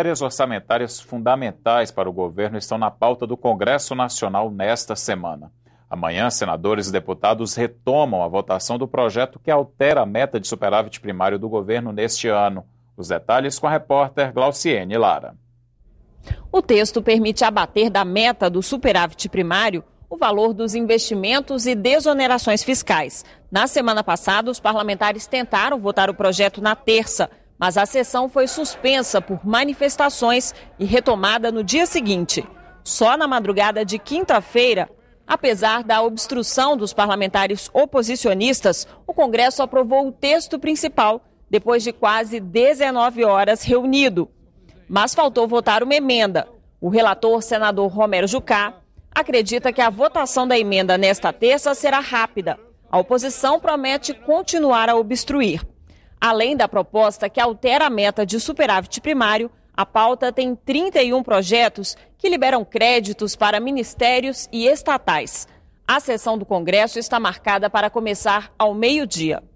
Matérias orçamentárias fundamentais para o governo estão na pauta do Congresso Nacional nesta semana. Amanhã, senadores e deputados retomam a votação do projeto que altera a meta de superávit primário do governo neste ano. Os detalhes com a repórter Glauciene Lara. O texto permite abater da meta do superávit primário o valor dos investimentos e desonerações fiscais. Na semana passada, os parlamentares tentaram votar o projeto na terça, mas a sessão foi suspensa por manifestações e retomada no dia seguinte. Só na madrugada de quinta-feira, apesar da obstrução dos parlamentares oposicionistas, o Congresso aprovou o texto principal depois de quase 19 horas reunido. Mas faltou votar uma emenda. O relator, senador Romero Jucá, acredita que a votação da emenda nesta terça será rápida. A oposição promete continuar a obstruir. Além da proposta que altera a meta de superávit primário, a pauta tem 31 projetos que liberam créditos para ministérios e estatais. A sessão do Congresso está marcada para começar ao meio-dia.